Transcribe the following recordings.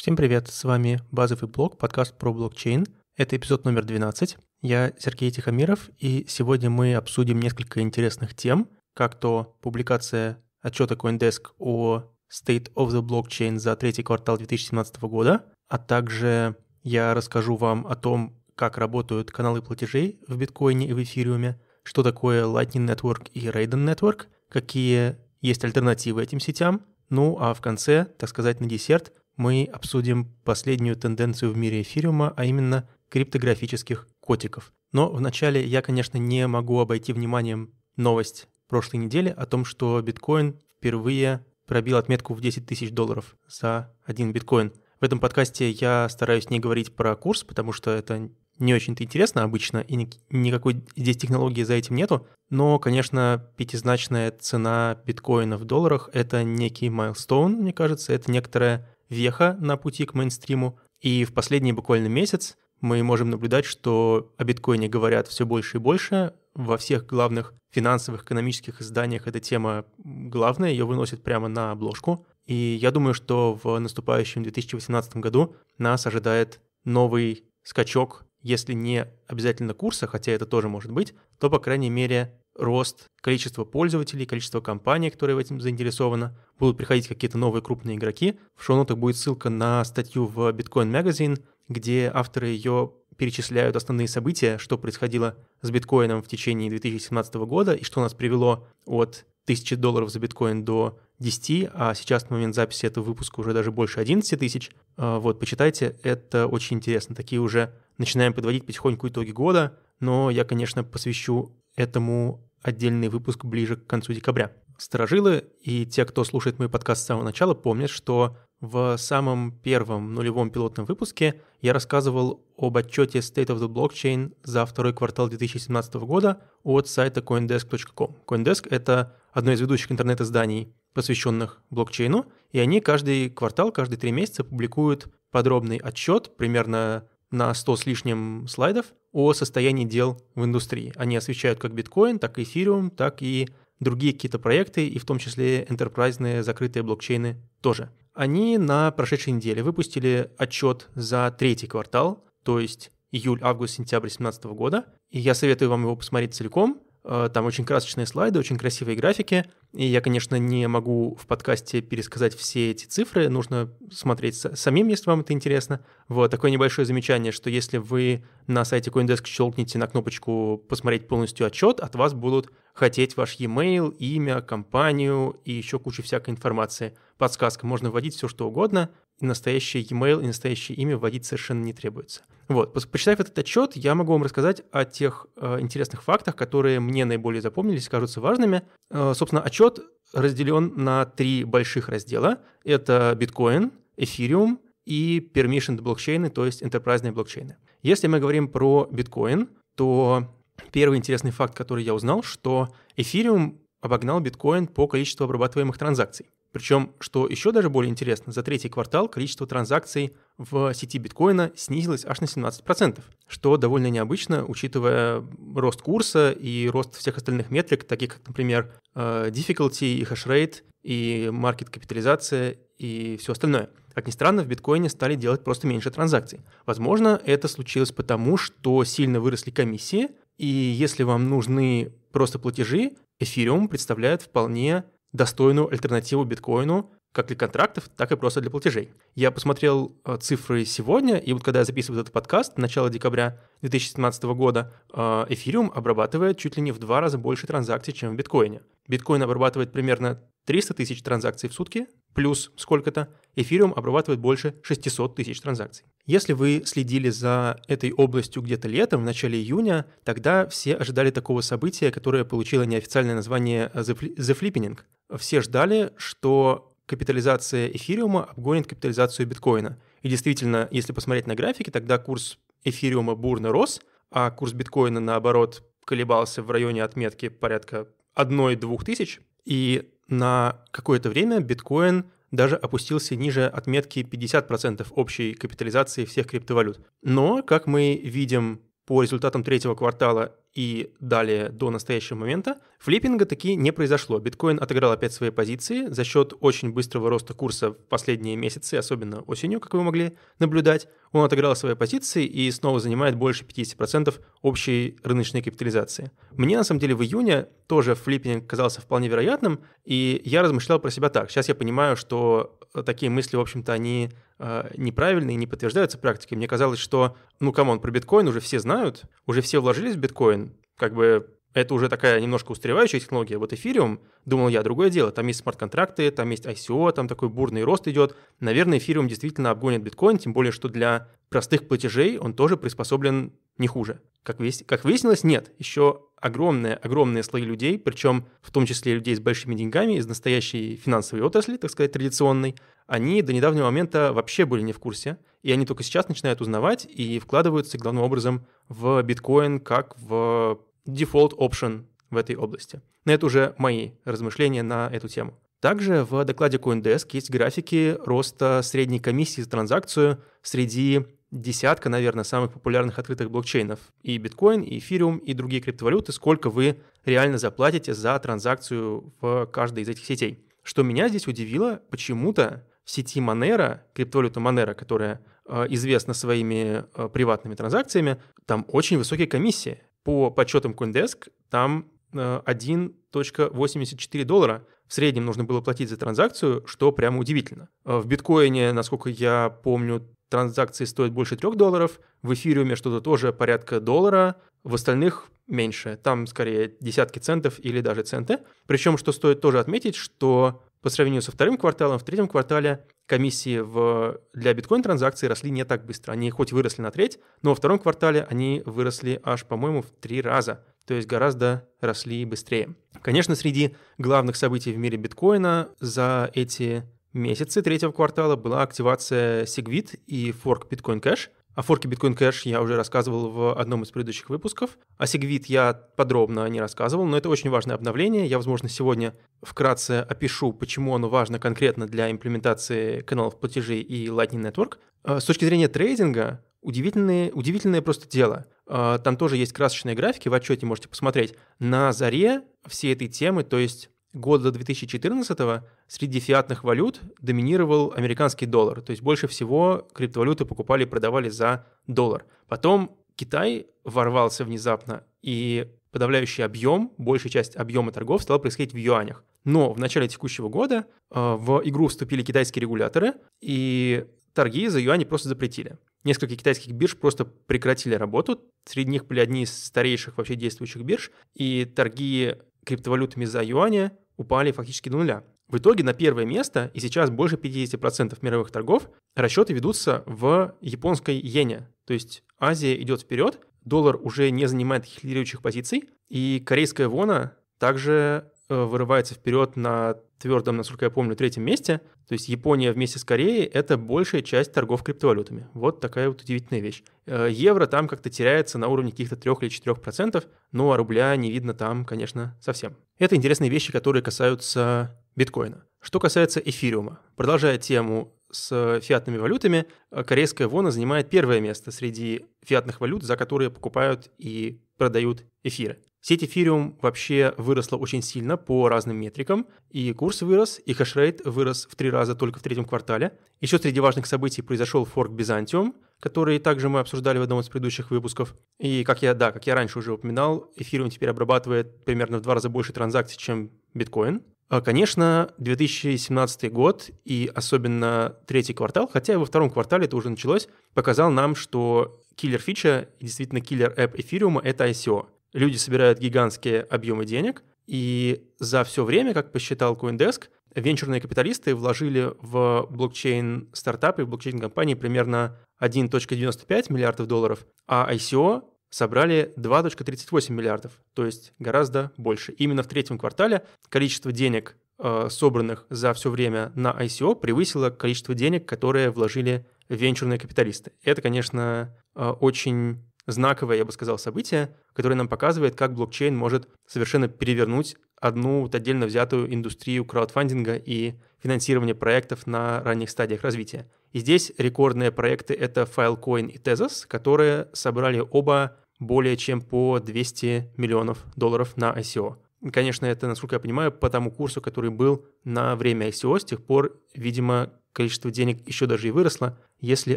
Всем привет, с вами Базовый блок, подкаст про блокчейн. Это эпизод номер 12. Я Сергей Тихомиров, и сегодня мы обсудим несколько интересных тем, как то публикация отчета Coindesk о State of the Blockchain за третий квартал 2017 года, а также я расскажу вам о том, как работают каналы платежей в биткоине и в эфириуме, что такое Lightning Network и Raiden Network, какие есть альтернативы этим сетям, ну а в конце, так сказать, на десерт – мы обсудим последнюю тенденцию в мире эфириума, а именно криптографических котиков. Но вначале я, конечно, не могу обойти вниманием новость прошлой недели о том, что биткоин впервые пробил отметку в 10 тысяч долларов за один биткоин. В этом подкасте я стараюсь не говорить про курс, потому что это не очень-то интересно обычно, и никакой здесь технологии за этим нету. Но, конечно, пятизначная цена биткоина в долларах — это некий майлстоун, мне кажется, это некоторая веха на пути к мейнстриму. И в последний буквально месяц мы можем наблюдать, что о биткоине говорят все больше и больше. Во всех главных финансовых, экономических изданиях эта тема главная, ее выносят прямо на обложку. И я думаю, что в наступающем 2018 году нас ожидает новый скачок, если не обязательно курса, хотя это тоже может быть, то, по крайней мере, рост, количество пользователей, количество компаний, которые в этом заинтересованы. Будут приходить какие-то новые крупные игроки. В шоу-нотах будет ссылка на статью в Bitcoin Magazine, где авторы ее перечисляют основные события, что происходило с биткоином в течение 2017 года и что нас привело от 1000 долларов за биткоин до 10, а сейчас на момент записи этого выпуска уже даже больше 11 тысяч. А, вот, почитайте, это очень интересно. Такие уже начинаем подводить потихоньку итоги года, но я, конечно, посвящу этому отдельный выпуск ближе к концу декабря. Сторожилы и те, кто слушает мой подкаст с самого начала, помнят, что в самом первом нулевом пилотном выпуске я рассказывал об отчете State of the Blockchain за второй квартал 2017 года от сайта coindesk.com. Coindesk — это одно из ведущих интернет-изданий, посвященных блокчейну, и они каждый квартал, каждые три месяца публикуют подробный отчет, примерно на 100 с лишним слайдов, о состоянии дел в индустрии. Они освещают как биткоин, так и эфириум, так и другие какие-то проекты, и в том числе энтерпрайзные закрытые блокчейны тоже. Они на прошедшей неделе выпустили отчет за третий квартал, то есть июль, август, сентябрь 2017 года. И я советую вам его посмотреть целиком, Э, там очень красочные слайды, очень красивые графики. И я, конечно, не могу в подкасте пересказать все эти цифры. Нужно смотреть самим, если вам это интересно. Вот такое небольшое замечание, что если вы на сайте Coindesk щелкните на кнопочку «Посмотреть полностью отчет», от вас будут хотеть ваш e-mail, имя, компанию и еще кучу всякой информации. Подсказка, можно вводить все что угодно и настоящий e-mail, и настоящее имя вводить совершенно не требуется. Вот, почитав этот отчет, я могу вам рассказать о тех э, интересных фактах, которые мне наиболее запомнились и кажутся важными. Э, собственно, отчет разделен на три больших раздела. Это биткоин, эфириум и permissioned блокчейны, то есть энтерпрайзные блокчейны. Если мы говорим про биткоин, то первый интересный факт, который я узнал, что эфириум обогнал биткоин по количеству обрабатываемых транзакций. Причем, что еще даже более интересно, за третий квартал количество транзакций в сети биткоина снизилось аж на 17%, что довольно необычно, учитывая рост курса и рост всех остальных метрик, таких как, например, э, difficulty и хешрейт, и маркет-капитализация, и все остальное. Как ни странно, в биткоине стали делать просто меньше транзакций. Возможно, это случилось потому, что сильно выросли комиссии, и если вам нужны просто платежи, эфириум представляет вполне достойную альтернативу биткоину как для контрактов, так и просто для платежей. Я посмотрел э, цифры сегодня, и вот когда я записываю этот подкаст, начало декабря 2017 года, э, эфириум обрабатывает чуть ли не в два раза больше транзакций, чем в биткоине. Биткоин обрабатывает примерно 300 тысяч транзакций в сутки, плюс сколько-то, эфириум обрабатывает больше 600 тысяч транзакций. Если вы следили за этой областью где-то летом, в начале июня, тогда все ожидали такого события, которое получило неофициальное название The Flipping. Все ждали, что капитализация эфириума обгонит капитализацию биткоина. И действительно, если посмотреть на графики, тогда курс эфириума бурно рос, а курс биткоина, наоборот, колебался в районе отметки порядка 1-2 тысяч. И на какое-то время биткоин даже опустился ниже отметки 50% общей капитализации всех криптовалют. Но, как мы видим по результатам третьего квартала и далее до настоящего момента, флиппинга таки не произошло. Биткоин отыграл опять свои позиции за счет очень быстрого роста курса в последние месяцы, особенно осенью, как вы могли наблюдать. Он отыграл свои позиции и снова занимает больше 50% общей рыночной капитализации. Мне, на самом деле, в июне тоже флиппинг казался вполне вероятным, и я размышлял про себя так. Сейчас я понимаю, что такие мысли, в общем-то, они Э, неправильные и не подтверждаются практикой. Мне казалось, что, ну, камон, про биткоин уже все знают, уже все вложились в биткоин, как бы это уже такая немножко устаревающая технология. Вот эфириум, думал я, другое дело. Там есть смарт-контракты, там есть ICO, там такой бурный рост идет. Наверное, эфириум действительно обгонит биткоин, тем более, что для простых платежей он тоже приспособлен не хуже. Как, весь, как выяснилось, нет. Еще огромные-огромные слои людей, причем в том числе людей с большими деньгами из настоящей финансовой отрасли, так сказать, традиционной, они до недавнего момента вообще были не в курсе, и они только сейчас начинают узнавать и вкладываются главным образом в биткоин как в дефолт option в этой области. Но это уже мои размышления на эту тему. Также в докладе CoinDesk есть графики роста средней комиссии за транзакцию среди десятка, наверное, самых популярных открытых блокчейнов. И биткоин, и эфириум, и другие криптовалюты, сколько вы реально заплатите за транзакцию в каждой из этих сетей. Что меня здесь удивило, почему-то в сети Monero, криптовалюта Monero, которая э, известна своими э, приватными транзакциями, там очень высокие комиссии. По подсчетам CoinDesk там э, 1.84 доллара в среднем нужно было платить за транзакцию, что прямо удивительно. Э, в биткоине, насколько я помню, транзакции стоят больше 3 долларов, в эфириуме что-то тоже порядка доллара, в остальных меньше, там скорее десятки центов или даже центы. Причем, что стоит тоже отметить, что по сравнению со вторым кварталом, в третьем квартале комиссии в, для биткоин-транзакций росли не так быстро. Они хоть выросли на треть, но во втором квартале они выросли аж, по-моему, в три раза. То есть гораздо росли быстрее. Конечно, среди главных событий в мире биткоина за эти месяце третьего квартала была активация Segwit и форк Bitcoin Cash. О форке Bitcoin Cash я уже рассказывал в одном из предыдущих выпусков. О Segwit я подробно не рассказывал, но это очень важное обновление. Я, возможно, сегодня вкратце опишу, почему оно важно конкретно для имплементации каналов платежей и Lightning Network. А, с точки зрения трейдинга, удивительное, удивительное просто дело. А, там тоже есть красочные графики, в отчете можете посмотреть. На заре всей этой темы, то есть года 2014 среди фиатных валют доминировал американский доллар. То есть больше всего криптовалюты покупали и продавали за доллар. Потом Китай ворвался внезапно, и подавляющий объем, большая часть объема торгов стала происходить в юанях. Но в начале текущего года э, в игру вступили китайские регуляторы, и торги за юани просто запретили. Несколько китайских бирж просто прекратили работу. Среди них были одни из старейших вообще действующих бирж, и торги криптовалютами за юаня упали фактически до нуля. В итоге на первое место, и сейчас больше 50% мировых торгов, расчеты ведутся в японской иене. То есть Азия идет вперед, доллар уже не занимает лидирующих позиций, и корейская вона также Э, вырывается вперед на твердом, насколько я помню, третьем месте. То есть Япония вместе с Кореей – это большая часть торгов криптовалютами. Вот такая вот удивительная вещь. Э, евро там как-то теряется на уровне каких-то 3 или 4%, ну а рубля не видно там, конечно, совсем. Это интересные вещи, которые касаются биткоина. Что касается эфириума, продолжая тему с фиатными валютами, э, корейская вона занимает первое место среди фиатных валют, за которые покупают и продают эфиры. Сеть Ethereum вообще выросла очень сильно по разным метрикам, и курс вырос, и хешрейт вырос в три раза только в третьем квартале. Еще среди важных событий произошел форк Byzantium, который также мы обсуждали в одном из предыдущих выпусков. И как я, да, как я раньше уже упоминал, Ethereum теперь обрабатывает примерно в два раза больше транзакций, чем биткоин. А, конечно, 2017 год и особенно третий квартал, хотя и во втором квартале это уже началось, показал нам, что киллер фича, действительно киллер эп эфириума — это ICO люди собирают гигантские объемы денег, и за все время, как посчитал CoinDesk, венчурные капиталисты вложили в блокчейн стартапы, в блокчейн компании примерно 1.95 миллиардов долларов, а ICO собрали 2.38 миллиардов, то есть гораздо больше. Именно в третьем квартале количество денег, э, собранных за все время на ICO, превысило количество денег, которые вложили венчурные капиталисты. Это, конечно, э, очень знаковое, я бы сказал, событие, которое нам показывает, как блокчейн может совершенно перевернуть одну вот отдельно взятую индустрию краудфандинга и финансирования проектов на ранних стадиях развития. И здесь рекордные проекты — это Filecoin и Tezos, которые собрали оба более чем по 200 миллионов долларов на ICO. Конечно, это, насколько я понимаю, по тому курсу, который был на время ICO, с тех пор, видимо, количество денег еще даже и выросло, если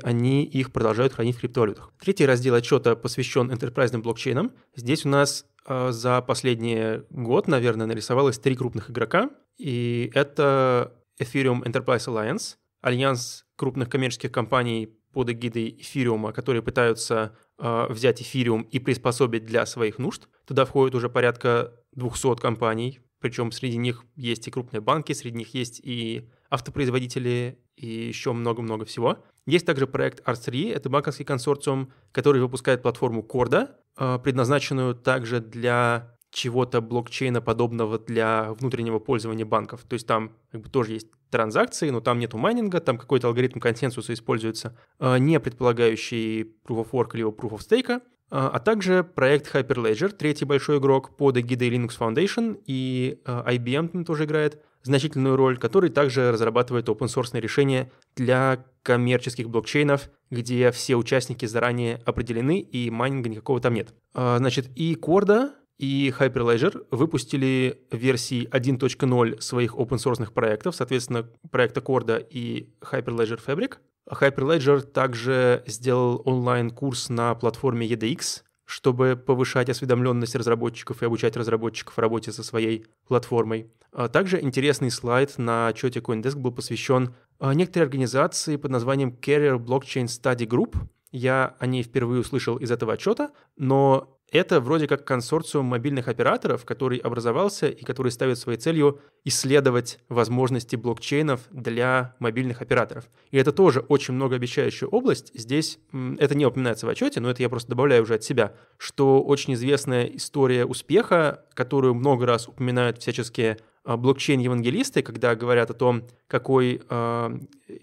они их продолжают хранить в криптовалютах. Третий раздел отчета посвящен энтерпрайзным блокчейнам. Здесь у нас э, за последний год, наверное, нарисовалось три крупных игрока, и это Ethereum Enterprise Alliance, альянс крупных коммерческих компаний под эгидой эфириума, которые пытаются э, взять эфириум и приспособить для своих нужд. Туда входит уже порядка 200 компаний, причем среди них есть и крупные банки, среди них есть и автопроизводители и еще много-много всего. Есть также проект Ars3, это банковский консорциум, который выпускает платформу Corda а, предназначенную также для чего-то блокчейна подобного для внутреннего пользования банков. То есть там как бы, тоже есть транзакции, но там нету майнинга, там какой-то алгоритм консенсуса используется, а, не предполагающий Proof of Work или Proof of Stake, а, а также проект Hyperledger, третий большой игрок под эгидой Linux Foundation, и IBM там тоже играет – значительную роль, который также разрабатывает open-source решения для коммерческих блокчейнов, где все участники заранее определены и майнинга никакого там нет. А, значит, и Corda и Hyperledger выпустили версии 1.0 своих open-source проектов, соответственно, проекта Corda и Hyperledger Fabric. Hyperledger также сделал онлайн-курс на платформе EDX, чтобы повышать осведомленность разработчиков и обучать разработчиков работе со своей платформой. А также интересный слайд на отчете CoinDesk был посвящен а, некоторой организации под названием Carrier Blockchain Study Group. Я о ней впервые услышал из этого отчета, но это вроде как консорциум мобильных операторов, который образовался и который ставит своей целью исследовать возможности блокчейнов для мобильных операторов. И это тоже очень многообещающая область. Здесь это не упоминается в отчете, но это я просто добавляю уже от себя, что очень известная история успеха, которую много раз упоминают всяческие а, блокчейн-евангелисты, когда говорят о том, какой а,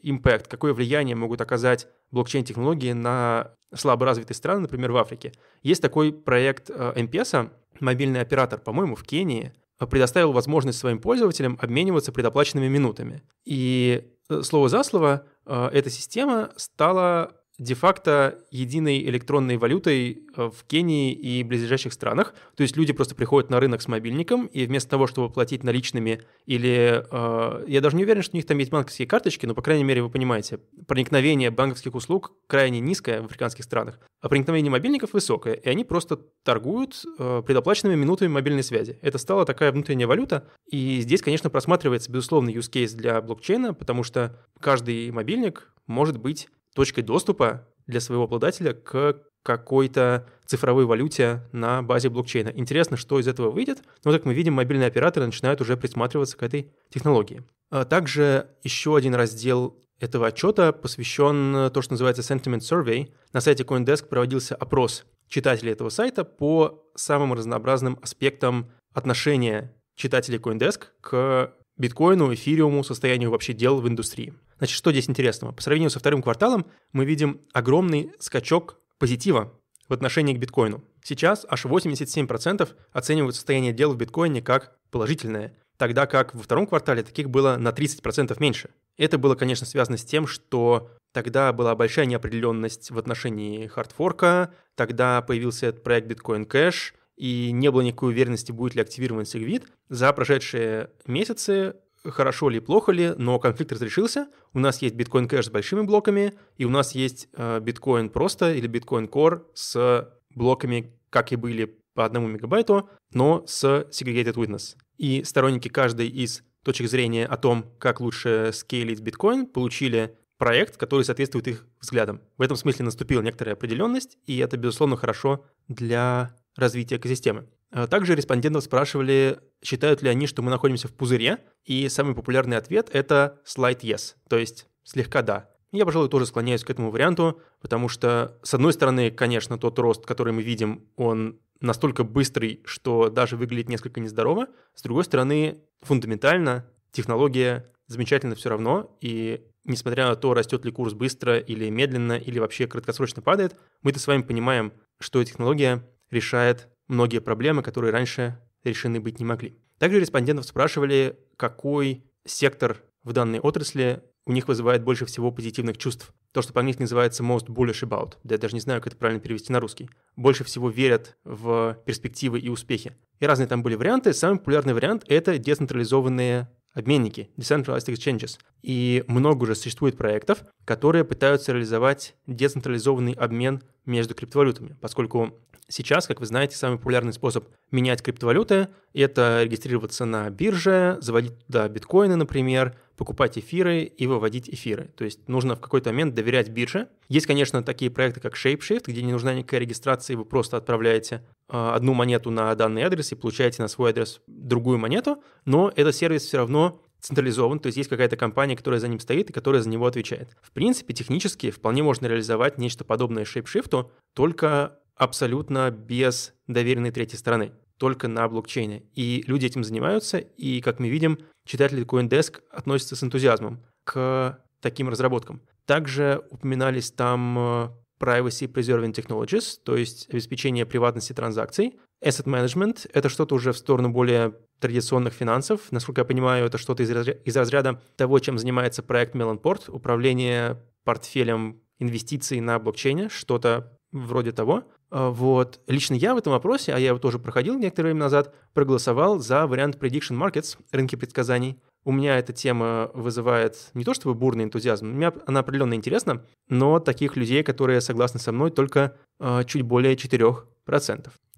импакт, э, какое влияние могут оказать блокчейн-технологии на слаборазвитые страны, например, в Африке. Есть такой проект а, MPS, мобильный оператор, по-моему, в Кении, предоставил возможность своим пользователям обмениваться предоплаченными минутами. И э, слово за слово эта система стала де-факто единой электронной валютой э, в Кении и близлежащих странах. То есть люди просто приходят на рынок с мобильником, и вместо того, чтобы платить наличными или... Э, я даже не уверен, что у них там есть банковские карточки, но, по крайней мере, вы понимаете, проникновение банковских услуг крайне низкое в африканских странах, а проникновение мобильников высокое, и они просто торгуют э, предоплаченными минутами мобильной связи. Это стала такая внутренняя валюта, и здесь, конечно, просматривается, безусловно, use case для блокчейна, потому что каждый мобильник может быть точкой доступа для своего обладателя к какой-то цифровой валюте на базе блокчейна. Интересно, что из этого выйдет, но, ну, как мы видим, мобильные операторы начинают уже присматриваться к этой технологии. А также еще один раздел этого отчета посвящен э, то, что называется Sentiment Survey. На сайте CoinDesk проводился опрос читателей этого сайта по самым разнообразным аспектам отношения читателей CoinDesk к биткоину, эфириуму, состоянию вообще дел в индустрии. Значит, что здесь интересного? По сравнению со вторым кварталом мы видим огромный скачок позитива в отношении к биткоину. Сейчас аж 87% оценивают состояние дел в биткоине как положительное, тогда как во втором квартале таких было на 30% меньше. Это было, конечно, связано с тем, что тогда была большая неопределенность в отношении хардфорка, тогда появился этот проект Bitcoin Cash – и не было никакой уверенности, будет ли активирован сервит, за прошедшие месяцы хорошо ли, плохо ли, но конфликт разрешился. У нас есть биткоин кэш с большими блоками, и у нас есть э, биткоин просто или биткоин Core с блоками, как и были по одному мегабайту, но с segregated witness. И сторонники каждой из точек зрения о том, как лучше скейлить биткоин, получили проект, который соответствует их взглядам. В этом смысле наступила некоторая определенность, и это, безусловно, хорошо для развития экосистемы. Э, также респондентов спрашивали, считают ли они, что мы находимся в пузыре, и самый популярный ответ – это слайд «yes», то есть слегка «да». Я, пожалуй, тоже склоняюсь к этому варианту, потому что, с одной стороны, конечно, тот рост, который мы видим, он настолько быстрый, что даже выглядит несколько нездорово. С другой стороны, фундаментально технология замечательна все равно, и несмотря на то, растет ли курс быстро или медленно, или вообще краткосрочно падает, мы-то с вами понимаем, что технология решает многие проблемы, которые раньше решены быть не могли. Также респондентов спрашивали, какой сектор в данной отрасли у них вызывает больше всего позитивных чувств. То, что по-английски называется most bullish about. Да я даже не знаю, как это правильно перевести на русский. Больше всего верят в перспективы и успехи. И разные там были варианты. Самый популярный вариант — это децентрализованные обменники, Decentralized Exchanges. И много уже существует проектов, которые пытаются реализовать децентрализованный обмен между криптовалютами, поскольку сейчас, как вы знаете, самый популярный способ менять криптовалюты – это регистрироваться на бирже, заводить туда биткоины, например, покупать эфиры и выводить эфиры. То есть нужно в какой-то момент доверять бирже. Есть, конечно, такие проекты, как ShapeShift, где не нужна никакая регистрация, вы просто отправляете а, одну монету на данный адрес и получаете на свой адрес другую монету, но этот сервис все равно централизован, то есть есть какая-то компания, которая за ним стоит и которая за него отвечает. В принципе, технически вполне можно реализовать нечто подобное ShapeShift, только абсолютно без доверенной третьей стороны, только на блокчейне. И люди этим занимаются, и, как мы видим, читатели CoinDesk относятся с энтузиазмом к таким разработкам. Также упоминались там э, Privacy Preserving Technologies, то есть обеспечение приватности транзакций. Asset Management — это что-то уже в сторону более традиционных финансов. Насколько я понимаю, это что-то из, из разряда того, чем занимается проект Melonport, управление портфелем инвестиций на блокчейне, что-то вроде того. А, вот. Лично я в этом вопросе, а я его тоже проходил некоторое время назад, проголосовал за вариант Prediction Markets, рынки предсказаний у меня эта тема вызывает не то чтобы бурный энтузиазм, меня она определенно интересна, но таких людей, которые согласны со мной, только э, чуть более 4%.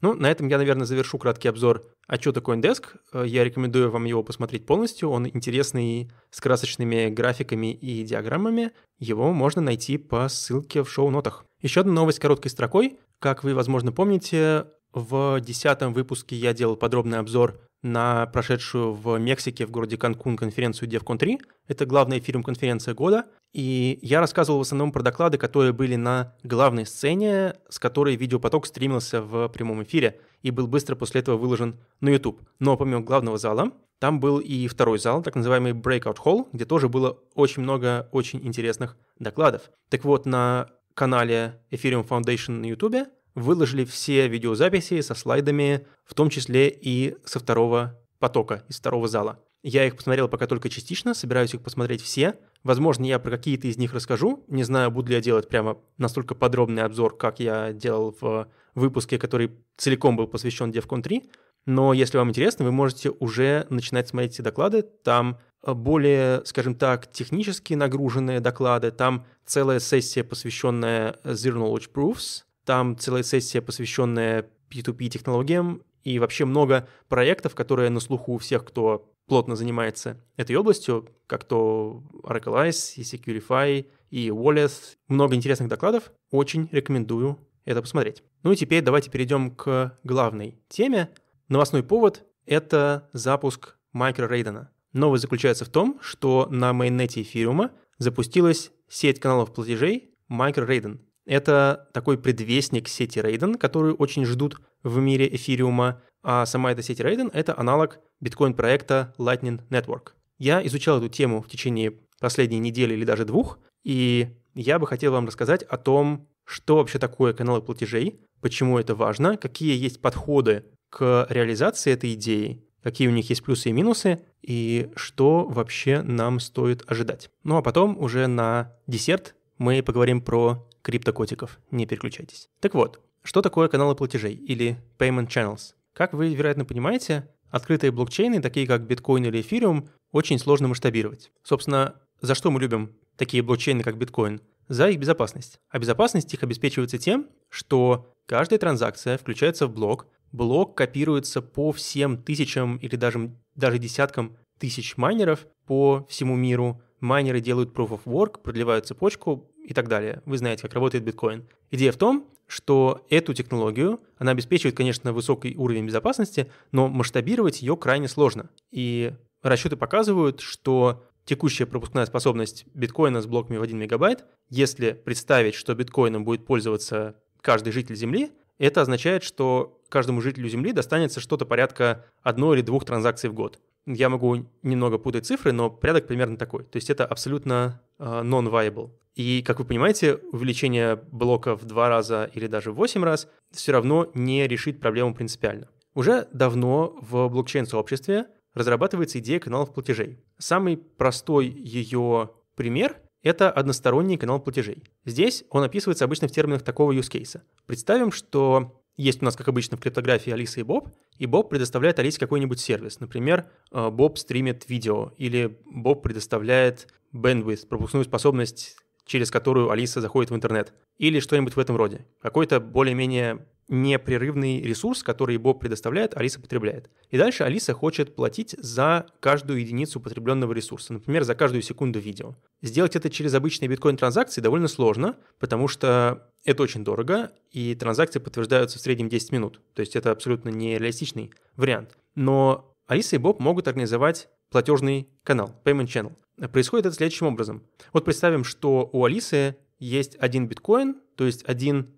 Ну, на этом я, наверное, завершу краткий обзор а отчета CoinDesk. Э, я рекомендую вам его посмотреть полностью. Он интересный с красочными графиками и диаграммами. Его можно найти по ссылке в шоу-нотах. Еще одна новость короткой строкой. Как вы, возможно, помните, в десятом выпуске я делал подробный обзор на прошедшую в Мексике, в городе Канкун, конференцию DevCon3. Это главная эфириум-конференция года. И я рассказывал в основном про доклады, которые были на главной сцене, с которой видеопоток стримился в прямом эфире и был быстро после этого выложен на YouTube. Но помимо главного зала, там был и второй зал, так называемый Breakout Hall, где тоже было очень много очень интересных докладов. Так вот, на канале Ethereum Foundation на YouTube – выложили все видеозаписи со слайдами, в том числе и со второго потока, из второго зала. Я их посмотрел пока только частично, собираюсь их посмотреть все. Возможно, я про какие-то из них расскажу. Не знаю, буду ли я делать прямо настолько подробный обзор, как я делал в выпуске, который целиком был посвящен DevCon 3. Но если вам интересно, вы можете уже начинать смотреть эти доклады. Там э, более, скажем так, технически нагруженные доклады. Там целая сессия, посвященная Zero Knowledge Proofs – там целая сессия, посвященная P2P технологиям и вообще много проектов, которые на слуху у всех, кто плотно занимается этой областью, как то Oracle Ice, и Securify, и Wallace. Много интересных докладов. Очень рекомендую это посмотреть. Ну и теперь давайте перейдем к главной теме. Новостной повод — это запуск Рейдена. Новость заключается в том, что на майонете эфириума запустилась сеть каналов платежей MicroRaiden — это такой предвестник сети Raiden, которую очень ждут в мире эфириума, а сама эта сеть Raiden — это аналог биткоин-проекта Lightning Network. Я изучал эту тему в течение последней недели или даже двух, и я бы хотел вам рассказать о том, что вообще такое каналы платежей, почему это важно, какие есть подходы к реализации этой идеи, какие у них есть плюсы и минусы, и что вообще нам стоит ожидать. Ну а потом уже на десерт мы поговорим про криптокотиков. Не переключайтесь. Так вот, что такое каналы платежей или payment channels? Как вы, вероятно, понимаете, открытые блокчейны, такие как биткоин или эфириум, очень сложно масштабировать. Собственно, за что мы любим такие блокчейны, как биткоин? За их безопасность. А безопасность их обеспечивается тем, что каждая транзакция включается в блок, блок копируется по всем тысячам или даже, даже десяткам тысяч майнеров по всему миру. Майнеры делают Proof of Work, продлевают цепочку, и так далее. Вы знаете, как работает биткоин. Идея в том, что эту технологию, она обеспечивает, конечно, высокий уровень безопасности, но масштабировать ее крайне сложно. И расчеты показывают, что текущая пропускная способность биткоина с блоками в 1 мегабайт, если представить, что биткоином будет пользоваться каждый житель Земли, это означает, что каждому жителю Земли достанется что-то порядка одной или двух транзакций в год. Я могу немного путать цифры, но порядок примерно такой. То есть это абсолютно Э, non-viable. И, как вы понимаете, увеличение блока в два раза или даже в восемь раз все равно не решит проблему принципиально. Уже давно в блокчейн-сообществе разрабатывается идея каналов платежей. Самый простой ее пример — это односторонний канал платежей. Здесь он описывается обычно в терминах такого use case. Представим, что есть у нас, как обычно, в криптографии Алиса и Боб, и Боб предоставляет Алисе какой-нибудь сервис. Например, э, Боб стримит видео, или Боб предоставляет bandwidth, пропускную способность, через которую Алиса заходит в интернет, или что-нибудь в этом роде. Какой-то более-менее непрерывный ресурс, который Боб предоставляет, Алиса потребляет. И дальше Алиса хочет платить за каждую единицу потребленного ресурса, например, за каждую секунду видео. Сделать это через обычные биткоин-транзакции довольно сложно, потому что это очень дорого, и транзакции подтверждаются в среднем 10 минут. То есть это абсолютно нереалистичный вариант. Но Алиса и Боб могут организовать платежный канал, Payment Channel. Происходит это следующим образом. Вот представим, что у Алисы есть один биткоин, то есть один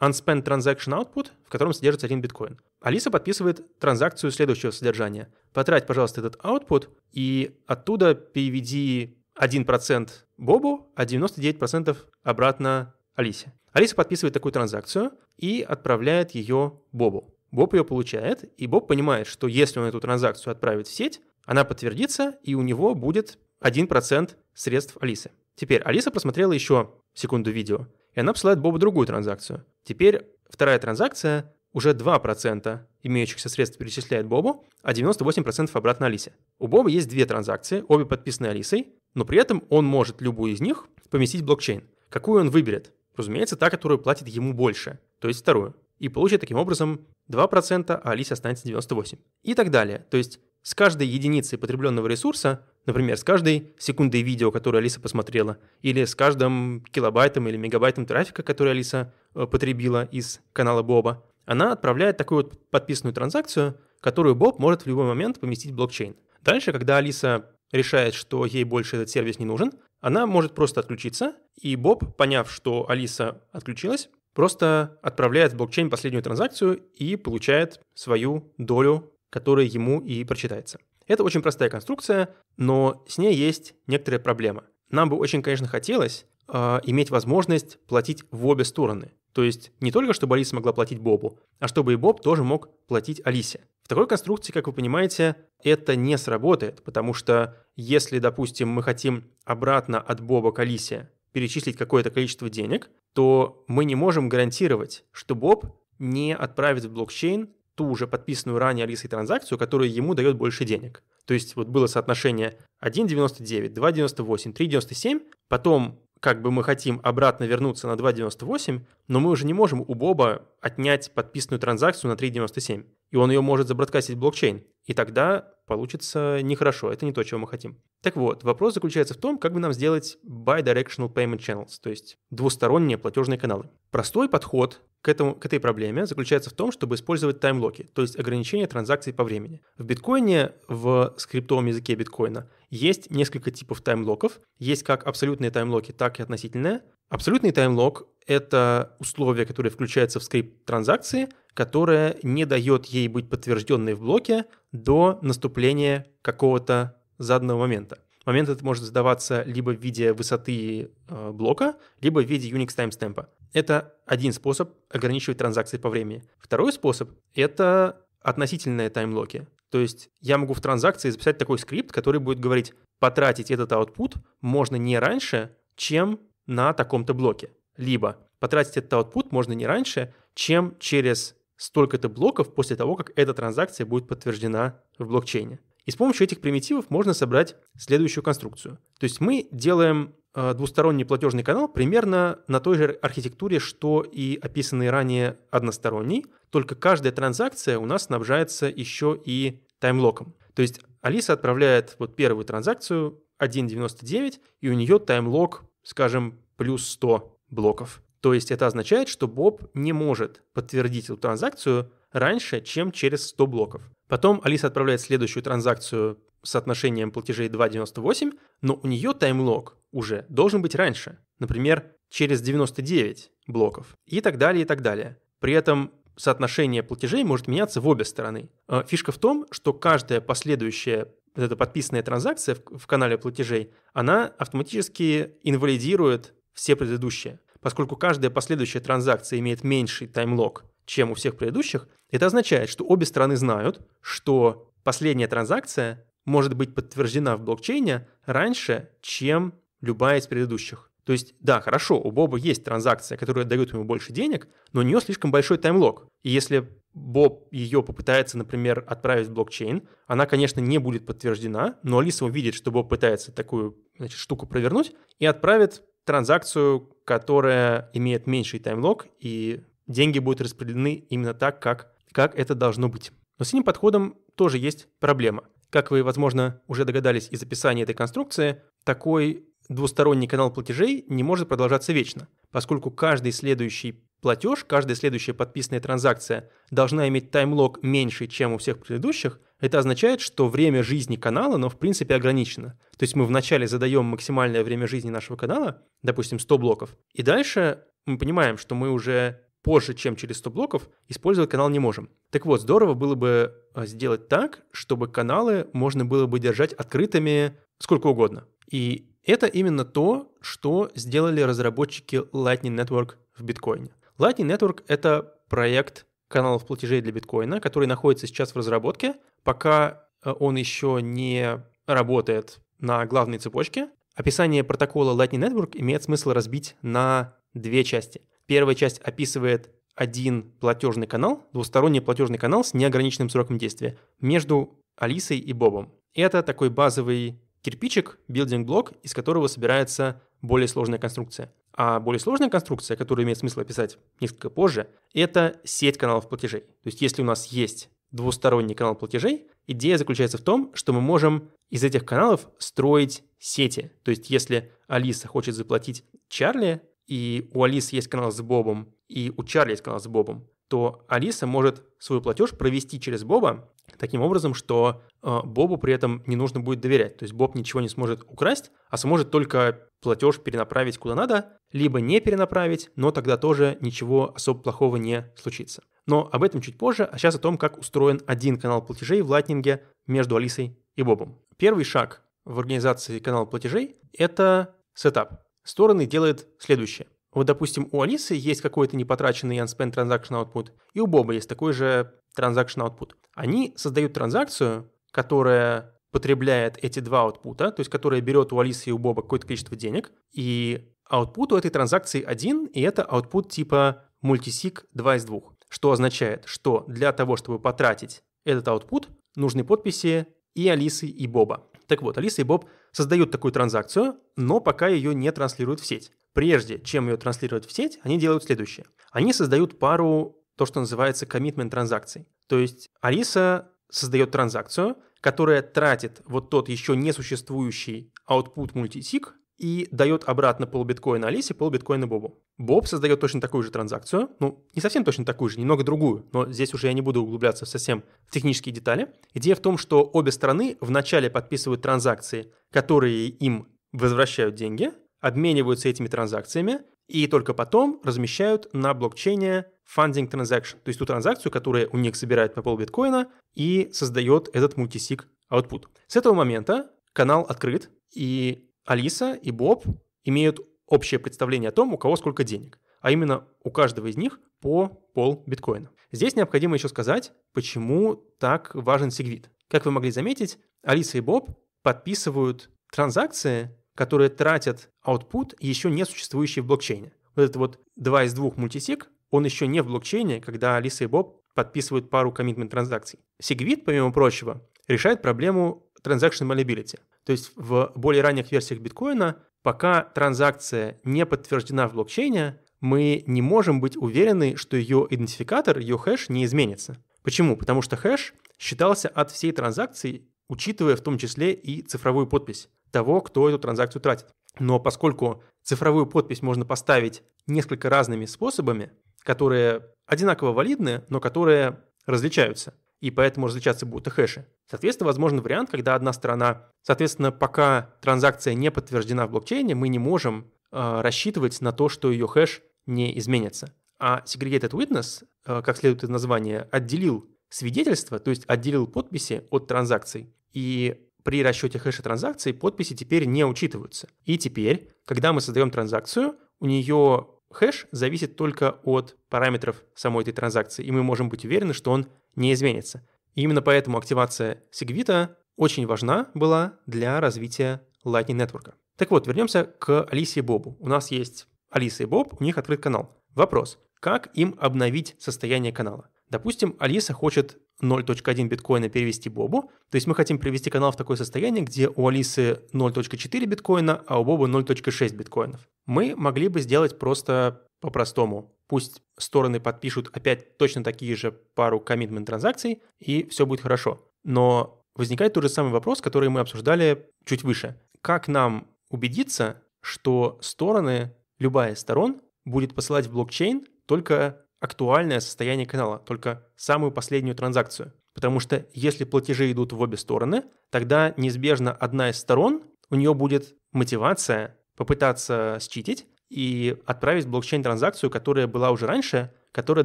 unspent transaction output, в котором содержится один биткоин. Алиса подписывает транзакцию следующего содержания. Потрать, пожалуйста, этот output и оттуда переведи 1% Бобу, а 99% обратно Алисе. Алиса подписывает такую транзакцию и отправляет ее Бобу. Боб ее получает, и Боб понимает, что если он эту транзакцию отправит в сеть, она подтвердится, и у него будет 1% средств Алисы. Теперь Алиса просмотрела еще секунду видео и она посылает Бобу другую транзакцию. Теперь вторая транзакция уже 2% имеющихся средств перечисляет Бобу, а 98% обратно Алисе. У Боба есть две транзакции, обе подписаны Алисой, но при этом он может любую из них поместить в блокчейн. Какую он выберет? Разумеется, та, которую платит ему больше, то есть вторую. И получит таким образом 2%, а Алисе останется 98%. И так далее. То есть с каждой единицей потребленного ресурса, например, с каждой секундой видео, которое Алиса посмотрела, или с каждым килобайтом или мегабайтом трафика, который Алиса э, потребила из канала Боба, она отправляет такую вот подписанную транзакцию, которую Боб может в любой момент поместить в блокчейн. Дальше, когда Алиса решает, что ей больше этот сервис не нужен, она может просто отключиться, и Боб, поняв, что Алиса отключилась, просто отправляет в блокчейн последнюю транзакцию и получает свою долю которое ему и прочитается. Это очень простая конструкция, но с ней есть некоторая проблема. Нам бы очень, конечно, хотелось э, иметь возможность платить в обе стороны. То есть не только, чтобы Алиса могла платить Бобу, а чтобы и Боб тоже мог платить Алисе. В такой конструкции, как вы понимаете, это не сработает, потому что если, допустим, мы хотим обратно от Боба к Алисе перечислить какое-то количество денег, то мы не можем гарантировать, что Боб не отправит в блокчейн ту уже подписанную ранее Алисой транзакцию, которая ему дает больше денег. То есть вот было соотношение 1.99, 2.98, 3.97, потом как бы мы хотим обратно вернуться на 2.98, но мы уже не можем у Боба отнять подписанную транзакцию на 3.97 и он ее может забродкастить в блокчейн. И тогда получится нехорошо, это не то, чего мы хотим. Так вот, вопрос заключается в том, как бы нам сделать bidirectional payment channels, то есть двусторонние платежные каналы. Простой подход к, этому, к этой проблеме заключается в том, чтобы использовать таймлоки, то есть ограничение транзакций по времени. В биткоине, в скриптовом языке биткоина, есть несколько типов таймлоков. Есть как абсолютные таймлоки, так и относительные. Абсолютный таймлок — это условие, которое включается в скрипт транзакции — которая не дает ей быть подтвержденной в блоке до наступления какого-то заданного момента. Момент этот может задаваться либо в виде высоты э, блока, либо в виде Unix таймстемпа. Это один способ ограничивать транзакции по времени. Второй способ — это относительные таймлоки. То есть я могу в транзакции записать такой скрипт, который будет говорить, потратить этот output можно не раньше, чем на таком-то блоке. Либо потратить этот output можно не раньше, чем через столько-то блоков после того, как эта транзакция будет подтверждена в блокчейне. И с помощью этих примитивов можно собрать следующую конструкцию. То есть мы делаем э, двусторонний платежный канал примерно на той же архитектуре, что и описанный ранее односторонний, только каждая транзакция у нас снабжается еще и таймлоком. То есть Алиса отправляет вот первую транзакцию 1.99, и у нее таймлок, скажем, плюс 100 блоков. То есть это означает, что Боб не может подтвердить эту транзакцию раньше, чем через 100 блоков. Потом Алиса отправляет следующую транзакцию с соотношением платежей 2.98, но у нее таймлог уже должен быть раньше, например, через 99 блоков и так далее, и так далее. При этом соотношение платежей может меняться в обе стороны. Э, фишка в том, что каждая последующая вот эта подписанная транзакция в, в канале платежей, она автоматически инвалидирует все предыдущие поскольку каждая последующая транзакция имеет меньший таймлок, чем у всех предыдущих, это означает, что обе стороны знают, что последняя транзакция может быть подтверждена в блокчейне раньше, чем любая из предыдущих. То есть, да, хорошо, у Боба есть транзакция, которая дает ему больше денег, но у нее слишком большой таймлок. И если Боб ее попытается, например, отправить в блокчейн, она, конечно, не будет подтверждена, но Алиса увидит, что Боб пытается такую значит, штуку провернуть и отправит транзакцию, которая имеет меньший таймлок, и деньги будут распределены именно так, как, как это должно быть. Но с этим подходом тоже есть проблема. Как вы, возможно, уже догадались из описания этой конструкции, такой двусторонний канал платежей не может продолжаться вечно, поскольку каждый следующий платеж, каждая следующая подписанная транзакция должна иметь таймлок меньше, чем у всех предыдущих – это означает, что время жизни канала, но в принципе ограничено. То есть мы вначале задаем максимальное время жизни нашего канала, допустим, 100 блоков, и дальше мы понимаем, что мы уже позже, чем через 100 блоков, использовать канал не можем. Так вот, здорово было бы э, сделать так, чтобы каналы можно было бы держать открытыми сколько угодно. И это именно то, что сделали разработчики Lightning Network в биткоине. Lightning Network — это проект каналов платежей для биткоина, который находится сейчас в разработке, пока э, он еще не работает на главной цепочке. Описание протокола Lightning Network имеет смысл разбить на две части. Первая часть описывает один платежный канал, двусторонний платежный канал с неограниченным сроком действия между Алисой и Бобом. Это такой базовый кирпичик, билдинг-блок, из которого собирается более сложная конструкция. А более сложная конструкция, которую имеет смысл описать несколько позже, это сеть каналов платежей. То есть если у нас есть двусторонний канал платежей, идея заключается в том, что мы можем из этих каналов строить сети. То есть если Алиса хочет заплатить Чарли, и у Алисы есть канал с Бобом, и у Чарли есть канал с Бобом, то Алиса может свой платеж провести через Боба таким образом, что э, Бобу при этом не нужно будет доверять. То есть Боб ничего не сможет украсть, а сможет только платеж перенаправить куда надо, либо не перенаправить, но тогда тоже ничего особо плохого не случится. Но об этом чуть позже, а сейчас о том, как устроен один канал платежей в Лайтнинге между Алисой и Бобом. Первый шаг в организации канала платежей – это сетап. Стороны делают следующее. Вот, допустим, у Алисы есть какой-то непотраченный unspent transaction output, и у Боба есть такой же transaction output. Они создают транзакцию, которая потребляет эти два аутпута, то есть которая берет у Алисы и у Боба какое-то количество денег, и аутпут у этой транзакции один, и это аутпут типа мультисик 2 из 2, что означает, что для того, чтобы потратить этот аутпут, нужны подписи и Алисы, и Боба. Так вот, Алиса и Боб создают такую транзакцию, но пока ее не транслируют в сеть прежде чем ее транслировать в сеть, они делают следующее. Они создают пару, то, что называется, commitment транзакций. То есть Алиса создает транзакцию, которая тратит вот тот еще несуществующий существующий output мультитик и дает обратно пол биткоина Алисе, пол биткоина Бобу. Боб создает точно такую же транзакцию, ну, не совсем точно такую же, немного другую, но здесь уже я не буду углубляться совсем в технические детали. Идея в том, что обе стороны вначале подписывают транзакции, которые им возвращают деньги, обмениваются этими транзакциями и только потом размещают на блокчейне funding transaction, то есть ту транзакцию, которая у них собирает по пол биткоина и создает этот мультисик output. С этого момента канал открыт, и Алиса и Боб имеют общее представление о том, у кого сколько денег, а именно у каждого из них по пол биткоина. Здесь необходимо еще сказать, почему так важен сегвит. Как вы могли заметить, Алиса и Боб подписывают транзакции которые тратят output, еще не существующий в блокчейне. Вот этот вот два из двух мультисек, он еще не в блокчейне, когда Алиса и Боб подписывают пару коммитмент транзакций. Segwit, помимо прочего, решает проблему transaction malleability. То есть в более ранних версиях биткоина, пока транзакция не подтверждена в блокчейне, мы не можем быть уверены, что ее идентификатор, ее хэш не изменится. Почему? Потому что хэш считался от всей транзакции, учитывая в том числе и цифровую подпись того, кто эту транзакцию тратит. Но поскольку цифровую подпись можно поставить несколько разными способами, которые одинаково валидны, но которые различаются, и поэтому различаться будут и хэши. Соответственно, возможен вариант, когда одна сторона, соответственно, пока транзакция не подтверждена в блокчейне, мы не можем э, рассчитывать на то, что ее хэш не изменится. А Segregated Witness, э, как следует из названия, отделил свидетельство, то есть отделил подписи от транзакций. И при расчете хэша транзакции подписи теперь не учитываются. И теперь, когда мы создаем транзакцию, у нее хэш зависит только от параметров самой этой транзакции, и мы можем быть уверены, что он не изменится. И именно поэтому активация сегвита очень важна была для развития Lightning Network. Так вот, вернемся к Алисе и Бобу. У нас есть Алиса и Боб, у них открыт канал. Вопрос, как им обновить состояние канала? Допустим, Алиса хочет 0.1 биткоина перевести Бобу, то есть мы хотим привести канал в такое состояние, где у Алисы 0.4 биткоина, а у Боба 0.6 биткоинов. Мы могли бы сделать просто по-простому. Пусть стороны подпишут опять точно такие же пару коммитмент транзакций, и все будет хорошо. Но возникает тот же самый вопрос, который мы обсуждали чуть выше. Как нам убедиться, что стороны, любая из сторон, будет посылать в блокчейн только актуальное состояние канала, только самую последнюю транзакцию. Потому что если платежи идут в обе стороны, тогда неизбежно одна из сторон, у нее будет мотивация попытаться считить и отправить в блокчейн транзакцию, которая была уже раньше, которая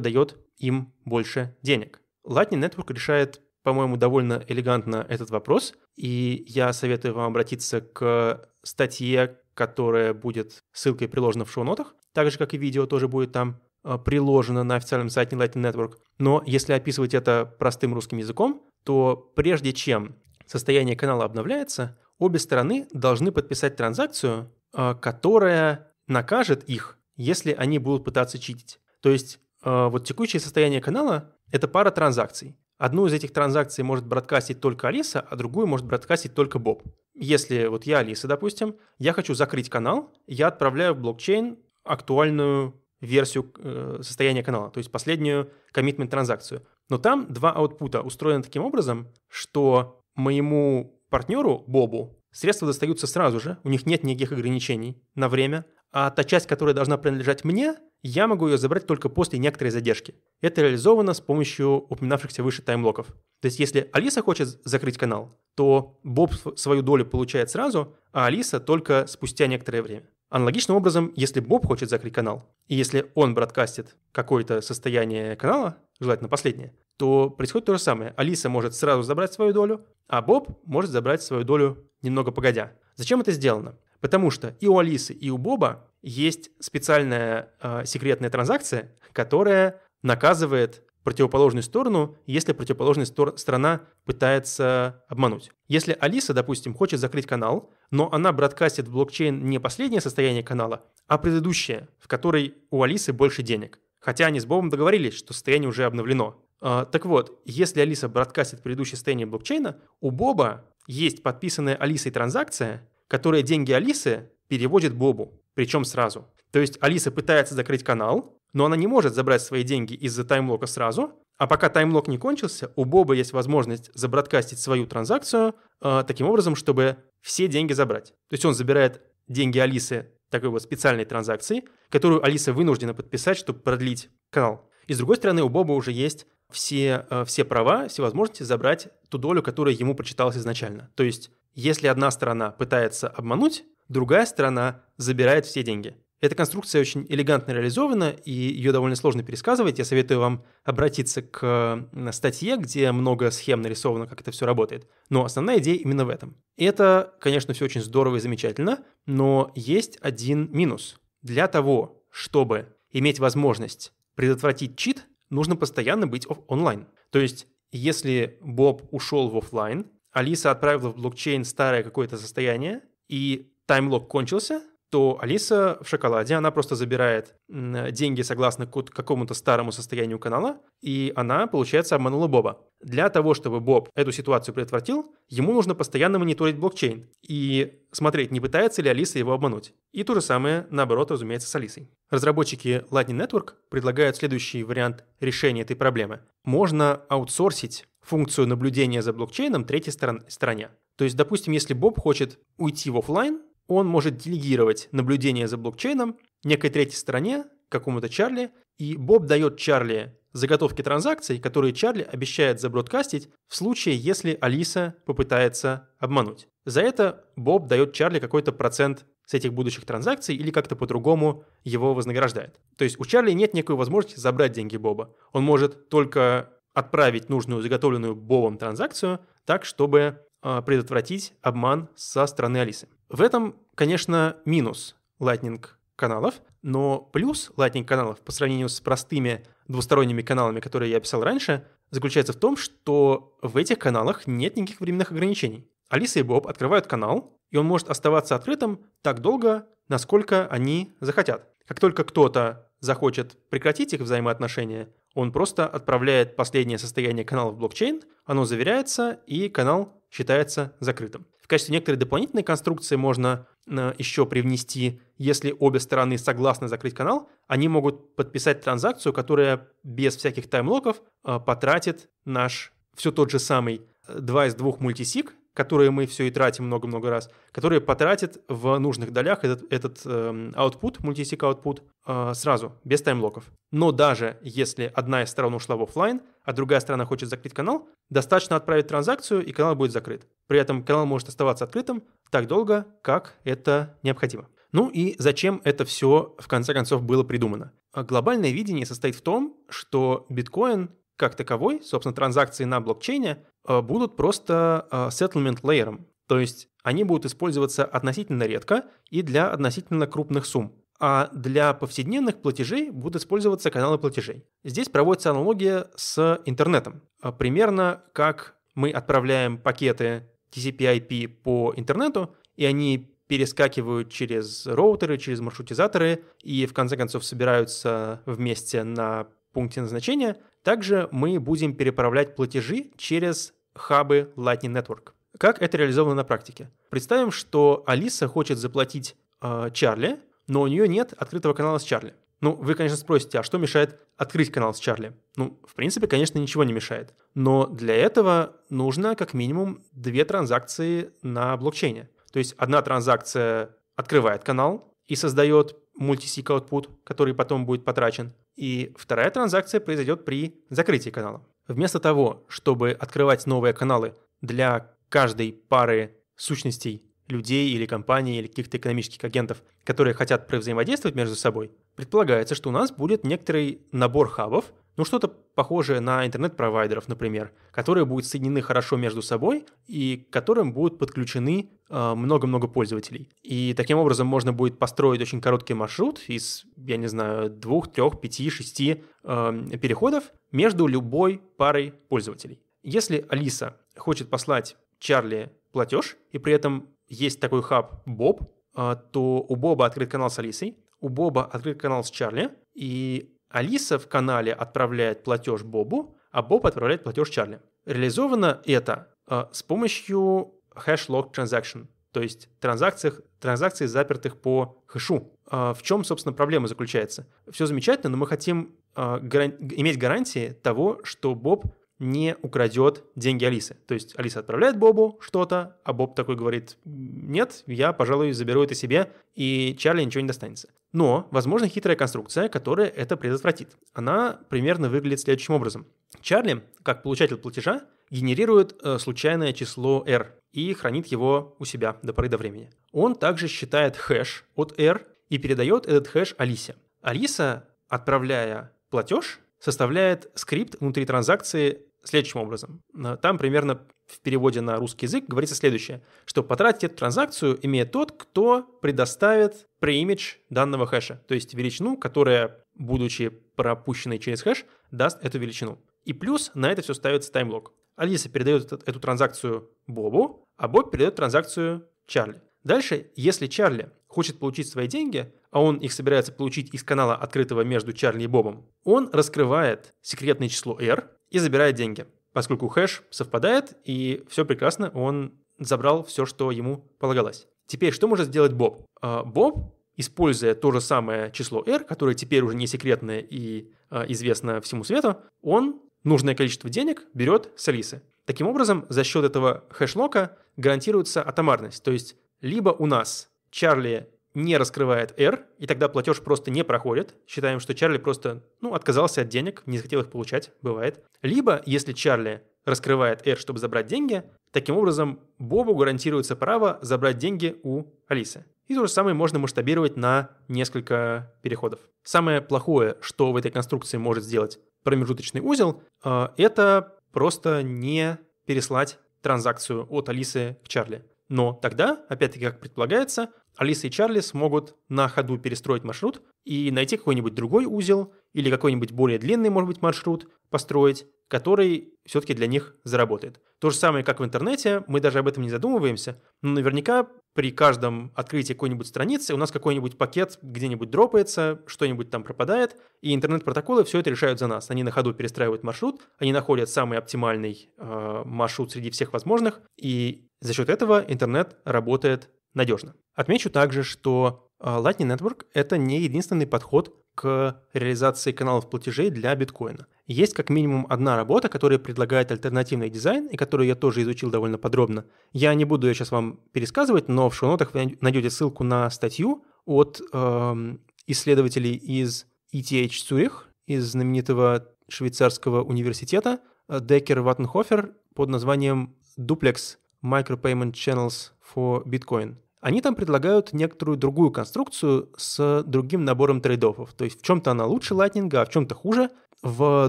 дает им больше денег. Lightning Network решает, по-моему, довольно элегантно этот вопрос, и я советую вам обратиться к статье, которая будет ссылкой приложена в шоу-нотах, так же, как и видео тоже будет там, Э, приложено на официальном сайте Lightning Network. Но если описывать это простым русским языком, то прежде чем состояние канала обновляется, обе стороны должны подписать транзакцию, э, которая накажет их, если они будут пытаться читить. То есть э, вот текущее состояние канала – это пара транзакций. Одну из этих транзакций может бродкастить только Алиса, а другую может бродкастить только Боб. Если вот я Алиса, допустим, я хочу закрыть канал, я отправляю в блокчейн актуальную версию э, состояния канала, то есть последнюю коммитмент транзакцию. Но там два аутпута устроены таким образом, что моему партнеру Бобу средства достаются сразу же, у них нет никаких ограничений на время, а та часть, которая должна принадлежать мне, я могу ее забрать только после некоторой задержки. Это реализовано с помощью упоминавшихся выше таймлоков. То есть если Алиса хочет закрыть канал, то Боб свою долю получает сразу, а Алиса только спустя некоторое время. Аналогичным образом, если Боб хочет закрыть канал, и если он бродкастит какое-то состояние канала, желательно последнее, то происходит то же самое. Алиса может сразу забрать свою долю, а Боб может забрать свою долю немного погодя. Зачем это сделано? Потому что и у Алисы, и у Боба есть специальная э, секретная транзакция, которая наказывает противоположную сторону, если противоположная стор- сторона пытается обмануть. Если Алиса, допустим, хочет закрыть канал, но она бродкастит в блокчейн не последнее состояние канала, а предыдущее, в которой у Алисы больше денег. Хотя они с Бобом договорились, что состояние уже обновлено. А, так вот, если Алиса бродкастит предыдущее состояние блокчейна, у Боба есть подписанная Алисой транзакция, которая деньги Алисы переводит Бобу, причем сразу. То есть Алиса пытается закрыть канал, но она не может забрать свои деньги из-за таймлока сразу, а пока таймлок не кончился, у Боба есть возможность забродкастить свою транзакцию э, таким образом, чтобы все деньги забрать. То есть он забирает деньги Алисы такой вот специальной транзакции, которую Алиса вынуждена подписать, чтобы продлить канал. И с другой стороны, у Боба уже есть все, э, все права, все возможности забрать ту долю, которая ему прочиталась изначально. То есть, если одна сторона пытается обмануть, другая сторона забирает все деньги. Эта конструкция очень элегантно реализована, и ее довольно сложно пересказывать. Я советую вам обратиться к статье, где много схем нарисовано, как это все работает. Но основная идея именно в этом. это, конечно, все очень здорово и замечательно, но есть один минус. Для того, чтобы иметь возможность предотвратить чит, нужно постоянно быть онлайн. То есть, если Боб ушел в офлайн, Алиса отправила в блокчейн старое какое-то состояние, и таймлог кончился, то Алиса в шоколаде, она просто забирает деньги согласно какому-то старому состоянию канала, и она, получается, обманула Боба. Для того, чтобы Боб эту ситуацию предотвратил, ему нужно постоянно мониторить блокчейн и смотреть, не пытается ли Алиса его обмануть. И то же самое, наоборот, разумеется, с Алисой. Разработчики Lightning Network предлагают следующий вариант решения этой проблемы. Можно аутсорсить функцию наблюдения за блокчейном третьей стороне. То есть, допустим, если Боб хочет уйти в офлайн, он может делегировать наблюдение за блокчейном некой третьей стороне, какому-то Чарли, и Боб дает Чарли заготовки транзакций, которые Чарли обещает забродкастить в случае, если Алиса попытается обмануть. За это Боб дает Чарли какой-то процент с этих будущих транзакций или как-то по-другому его вознаграждает. То есть у Чарли нет никакой возможности забрать деньги Боба. Он может только отправить нужную заготовленную Бобом транзакцию так, чтобы а, предотвратить обман со стороны Алисы. В этом, конечно, минус Lightning каналов, но плюс Lightning каналов по сравнению с простыми двусторонними каналами, которые я описал раньше, заключается в том, что в этих каналах нет никаких временных ограничений. Алиса и Боб открывают канал, и он может оставаться открытым так долго, насколько они захотят. Как только кто-то захочет прекратить их взаимоотношения, он просто отправляет последнее состояние канала в блокчейн, оно заверяется, и канал считается закрытым. В качестве некоторой дополнительной конструкции можно э, еще привнести, если обе стороны согласны закрыть канал, они могут подписать транзакцию, которая без всяких таймлоков э, потратит наш все тот же самый 2 э, из 2 мультисик, которые мы все и тратим много-много раз, которые потратят в нужных долях этот, этот э, output, мультисик output, э, сразу, без таймлоков. Но даже если одна из сторон ушла в офлайн, а другая сторона хочет закрыть канал, достаточно отправить транзакцию, и канал будет закрыт. При этом канал может оставаться открытым так долго, как это необходимо. Ну и зачем это все в конце концов было придумано? А глобальное видение состоит в том, что биткоин как таковой, собственно, транзакции на блокчейне, Э, будут просто э, settlement layer. То есть они будут использоваться относительно редко и для относительно крупных сумм. А для повседневных платежей будут использоваться каналы платежей. Здесь проводится аналогия с интернетом. Э, примерно как мы отправляем пакеты TCP-IP по интернету, и они перескакивают через роутеры, через маршрутизаторы и в конце концов собираются вместе на пункте назначения. Также мы будем переправлять платежи через хабы Lightning Network. Как это реализовано на практике? Представим, что Алиса хочет заплатить э, Чарли, но у нее нет открытого канала с Чарли. Ну, вы, конечно, спросите, а что мешает открыть канал с Чарли? Ну, в принципе, конечно, ничего не мешает. Но для этого нужно как минимум две транзакции на блокчейне. То есть одна транзакция открывает канал и создает мультисик output, который потом будет потрачен. И вторая транзакция произойдет при закрытии канала. Вместо того, чтобы открывать новые каналы для каждой пары сущностей, людей или компаний, или каких-то экономических агентов, которые хотят взаимодействовать между собой, предполагается, что у нас будет некоторый набор хабов, ну, что-то похожее на интернет-провайдеров, например, которые будут соединены хорошо между собой и к которым будут подключены э, много-много э, пользователей. И таким образом можно будет построить очень короткий маршрут из, я не знаю, двух, трех, пяти, шести э, переходов между любой парой пользователей. Если Алиса хочет послать Чарли платеж, и при этом есть такой хаб Боб, э, то у Боба открыт канал с Алисой, у Боба открыт канал с Чарли, и Алиса в канале отправляет платеж Бобу, а Боб отправляет платеж Чарли. Реализовано это э, с помощью хэш-лог transaction, то есть транзакций, транзакций, запертых по хэшу. Э, в чем, собственно, проблема заключается? Все замечательно, но мы хотим э, гаран- иметь гарантии того, что Боб не украдет деньги Алисы. То есть Алиса отправляет Бобу что-то, а Боб такой говорит, нет, я, пожалуй, заберу это себе, и Чарли ничего не достанется. Но, возможно, хитрая конструкция, которая это предотвратит. Она примерно выглядит следующим образом. Чарли, как получатель платежа, генерирует э, случайное число R и хранит его у себя до поры до времени. Он также считает хэш от R и передает этот хэш Алисе. Алиса, отправляя платеж, составляет скрипт внутри транзакции следующим образом. Э, там примерно в переводе на русский язык говорится следующее, что потратить эту транзакцию имеет тот, кто предоставит преимидж данного хэша, то есть величину, которая, будучи пропущенной через хэш, даст эту величину. И плюс на это все ставится таймлок. Алиса передает эту транзакцию Бобу, а Боб передает транзакцию Чарли. Дальше, если Чарли хочет получить свои деньги, а он их собирается получить из канала, открытого между Чарли и Бобом, он раскрывает секретное число R, и забирает деньги. Поскольку хэш совпадает, и все прекрасно, он забрал все, что ему полагалось. Теперь, что может сделать Боб? А, Боб, используя то же самое число R, которое теперь уже не секретное и а, известно всему свету, он нужное количество денег берет с Алисы. Таким образом, за счет этого хэшлока гарантируется атомарность. То есть, либо у нас Чарли не раскрывает R, и тогда платеж просто не проходит. Считаем, что Чарли просто, ну, отказался от денег, не захотел их получать, бывает. Либо, если Чарли раскрывает R, чтобы забрать деньги, таким образом Бобу гарантируется право забрать деньги у Алисы. И то же самое можно масштабировать на несколько переходов. Самое плохое, что в этой конструкции может сделать промежуточный узел, э, это просто не переслать транзакцию от Алисы к Чарли. Но тогда, опять-таки, как предполагается, Алиса и Чарли смогут на ходу перестроить маршрут и найти какой-нибудь другой узел или какой-нибудь более длинный, может быть, маршрут построить, который все-таки для них заработает. То же самое, как в интернете, мы даже об этом не задумываемся, но наверняка при каждом открытии какой-нибудь страницы у нас какой-нибудь пакет где-нибудь дропается, что-нибудь там пропадает, и интернет-протоколы все это решают за нас. Они на ходу перестраивают маршрут, они находят самый оптимальный э, маршрут среди всех возможных, и за счет этого интернет работает надежно. Отмечу также, что а, Lightning Network — это не единственный подход к реализации каналов платежей для биткоина. Есть как минимум одна работа, которая предлагает альтернативный дизайн, и которую я тоже изучил довольно подробно. Я не буду ее сейчас вам пересказывать, но в шоу-нотах вы найдете ссылку на статью от эм, исследователей из ETH Zurich, из знаменитого швейцарского университета, Декер э, Ваттенхофер под названием «Duplex Micropayment Channels for Bitcoin, они там предлагают некоторую другую конструкцию с другим набором трейдофов. То есть в чем-то она лучше лайтнинга, а в чем-то хуже. В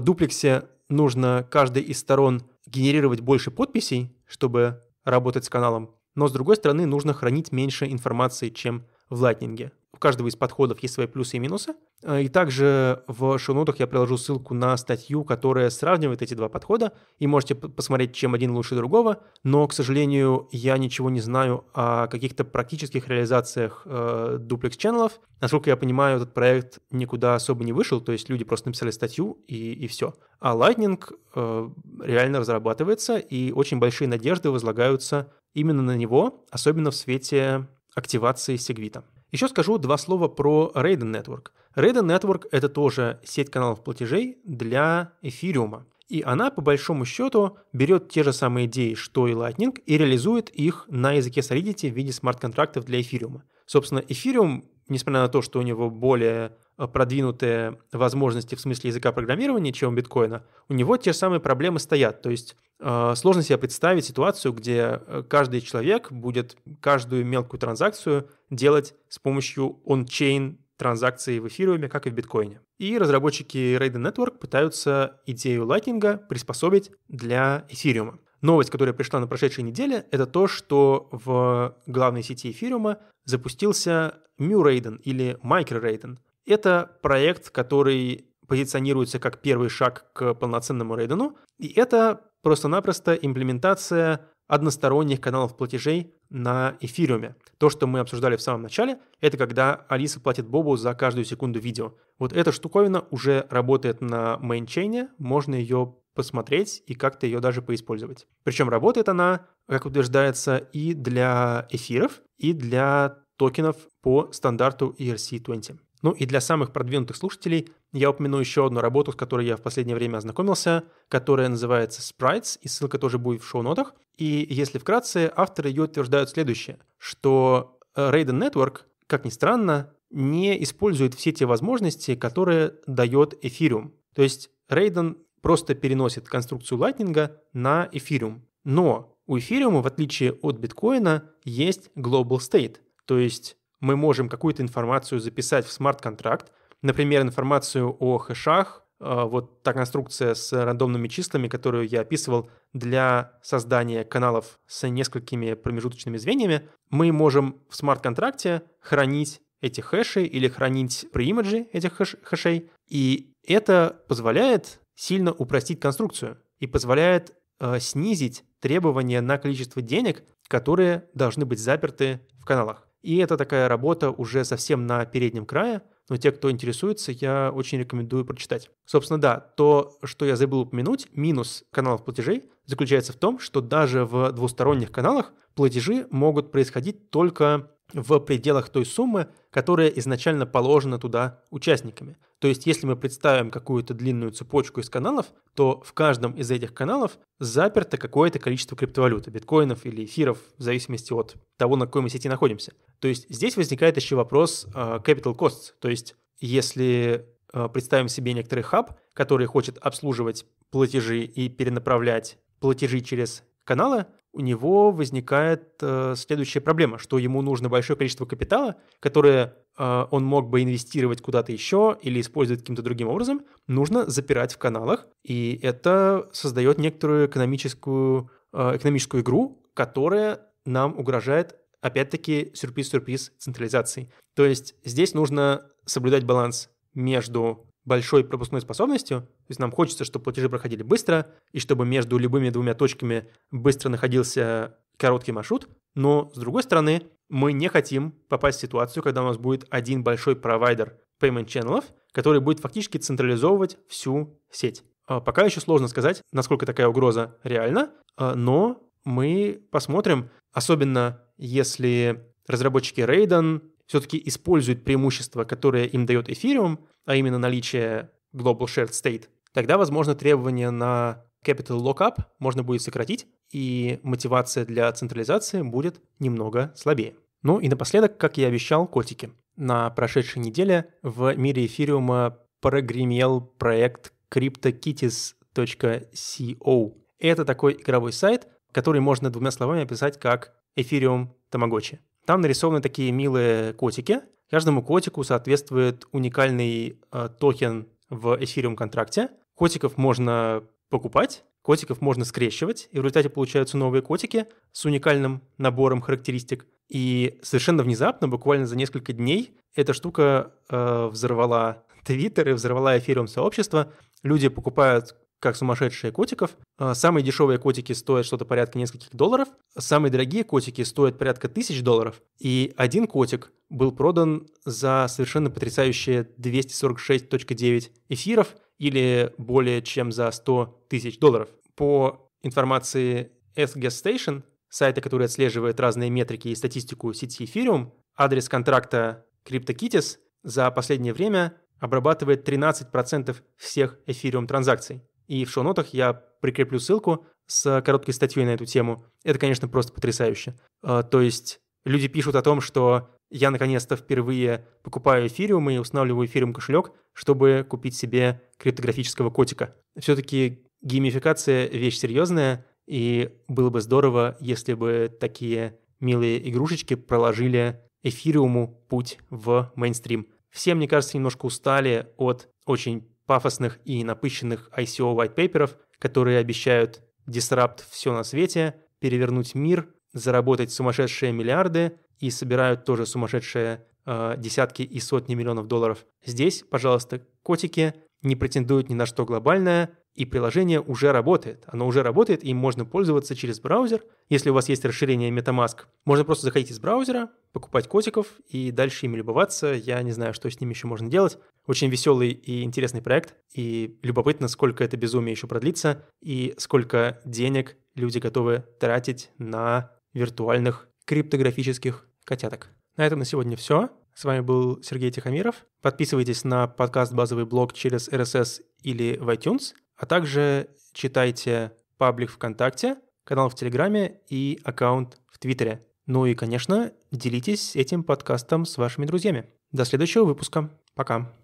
дуплексе нужно каждой из сторон генерировать больше подписей, чтобы работать с каналом. Но с другой стороны, нужно хранить меньше информации, чем в Lightning. У каждого из подходов есть свои плюсы и минусы. Э, и также в шоу-нотах я приложу ссылку на статью, которая сравнивает эти два подхода, и можете посмотреть, чем один лучше другого. Но, к сожалению, я ничего не знаю о каких-то практических реализациях э, дуплекс-ченнелов. Насколько я понимаю, этот проект никуда особо не вышел, то есть люди просто написали статью и, и все. А Lightning э, реально разрабатывается, и очень большие надежды возлагаются именно на него, особенно в свете активации сегвита. Еще скажу два слова про Raiden Network. Raiden Network — это тоже сеть каналов платежей для эфириума. И она, по большому счету, берет те же самые идеи, что и Lightning, и реализует их на языке Solidity в виде смарт-контрактов для эфириума. Собственно, эфириум несмотря на то, что у него более э, продвинутые возможности в смысле языка программирования, чем у биткоина, у него те же самые проблемы стоят. То есть э, сложно себе представить ситуацию, где э, каждый человек будет каждую мелкую транзакцию делать с помощью он-чейн транзакций в эфириуме, как и в биткоине. И разработчики Raiden Network пытаются идею лайтинга приспособить для эфириума. Новость, которая пришла на прошедшей неделе, это то, что в главной сети эфириума запустился Mu Raiden или Micro Raiden. Это проект, который позиционируется как первый шаг к полноценному Рейдену, и это просто-напросто имплементация односторонних каналов платежей на эфириуме. То, что мы обсуждали в самом начале, это когда Алиса платит Бобу за каждую секунду видео. Вот эта штуковина уже работает на мейнчейне, можно ее посмотреть и как-то ее даже поиспользовать. Причем работает она, как утверждается, и для эфиров, и для токенов по стандарту ERC-20. Ну и для самых продвинутых слушателей я упомяну еще одну работу, с которой я в последнее время ознакомился, которая называется Sprites, и ссылка тоже будет в шоу-нотах. И если вкратце, авторы ее утверждают следующее, что э, Raiden Network, как ни странно, не использует все те возможности, которые дает Ethereum. То есть Raiden просто переносит конструкцию лайтнинга на эфириум. Но у эфириума, в отличие от биткоина, есть global state, то есть мы можем какую-то информацию записать в смарт-контракт, например, информацию о хэшах, э, вот та конструкция с рандомными числами, которую я описывал для создания каналов с несколькими промежуточными звеньями, мы можем в смарт-контракте хранить эти хэши или хранить преимиджи этих хэш хэшей. И это позволяет сильно упростить конструкцию и позволяет э, снизить требования на количество денег, которые должны быть заперты в каналах. И это такая работа уже совсем на переднем крае, но те, кто интересуется, я очень рекомендую прочитать. Собственно, да, то, что я забыл упомянуть, минус каналов платежей заключается в том, что даже в двусторонних каналах платежи могут происходить только в пределах той суммы, которая изначально положена туда участниками. То есть, если мы представим какую-то длинную цепочку из каналов, то в каждом из этих каналов заперто какое-то количество криптовалюты, биткоинов или эфиров, в зависимости от того, на какой мы сети находимся. То есть, здесь возникает еще вопрос э, capital costs. То есть, если э, представим себе некоторый хаб, который хочет обслуживать платежи и перенаправлять платежи через каналы, у него возникает э, следующая проблема, что ему нужно большое количество капитала, которое э, он мог бы инвестировать куда-то еще или использовать каким-то другим образом, нужно запирать в каналах, и это создает некоторую экономическую, э, экономическую игру, которая нам угрожает, опять-таки, сюрприз-сюрприз централизации. То есть здесь нужно соблюдать баланс между большой пропускной способностью то есть нам хочется, чтобы платежи проходили быстро, и чтобы между любыми двумя точками быстро находился короткий маршрут. Но, с другой стороны, мы не хотим попасть в ситуацию, когда у нас будет один большой провайдер payment channels, который будет фактически централизовывать всю сеть. А, пока еще сложно сказать, насколько такая угроза реальна, а, но мы посмотрим, особенно если разработчики Raiden все-таки используют преимущество, которое им дает Ethereum, а именно наличие Global Shared State тогда, возможно, требования на capital lockup можно будет сократить, и мотивация для централизации будет немного слабее. Ну и напоследок, как я обещал, котики. На прошедшей неделе в мире эфириума прогремел проект CryptoKitties.co. Это такой игровой сайт, который можно двумя словами описать как эфириум Тамагочи. Там нарисованы такие милые котики. Каждому котику соответствует уникальный э, токен в эфириум контракте – Котиков можно покупать, котиков можно скрещивать, и в результате получаются новые котики с уникальным набором характеристик. И совершенно внезапно, буквально за несколько дней, эта штука э, взорвала Твиттер и взорвала эфириум сообщества. Люди покупают как сумасшедшие котиков. Э, самые дешевые котики стоят что-то порядка нескольких долларов, самые дорогие котики стоят порядка тысяч долларов, и один котик был продан за совершенно потрясающие 246.9 эфиров, или более чем за 100 тысяч долларов. По информации Ask Station, сайта, который отслеживает разные метрики и статистику сети Ethereum, адрес контракта CryptoKitties за последнее время обрабатывает 13% всех Ethereum транзакций. И в шоу-нотах я прикреплю ссылку с короткой статьей на эту тему. Это, конечно, просто потрясающе. А, то есть люди пишут о том, что я наконец-то впервые покупаю эфириум и устанавливаю эфириум кошелек, чтобы купить себе криптографического котика. Все-таки геймификация — вещь серьезная, и было бы здорово, если бы такие милые игрушечки проложили эфириуму путь в мейнстрим. Все, мне кажется, немножко устали от очень пафосных и напыщенных ICO whitepaperов, которые обещают дисрапт все на свете, перевернуть мир, заработать сумасшедшие миллиарды и собирают тоже сумасшедшие Э, десятки и сотни миллионов долларов. Здесь, пожалуйста, котики не претендуют ни на что глобальное, и приложение уже работает. Оно уже работает, им можно пользоваться через браузер. Если у вас есть расширение MetaMask, можно просто заходить из браузера, покупать котиков и дальше ими любоваться. Я не знаю, что с ними еще можно делать. Очень веселый и интересный проект, и любопытно, сколько это безумие еще продлится, и сколько денег люди готовы тратить на виртуальных криптографических котяток. На этом на сегодня все. С вами был Сергей Тихомиров. Подписывайтесь на подкаст «Базовый блог» через RSS или в iTunes, а также читайте паблик ВКонтакте, канал в Телеграме и аккаунт в Твиттере. Ну и, конечно, делитесь этим подкастом с вашими друзьями. До следующего выпуска. Пока.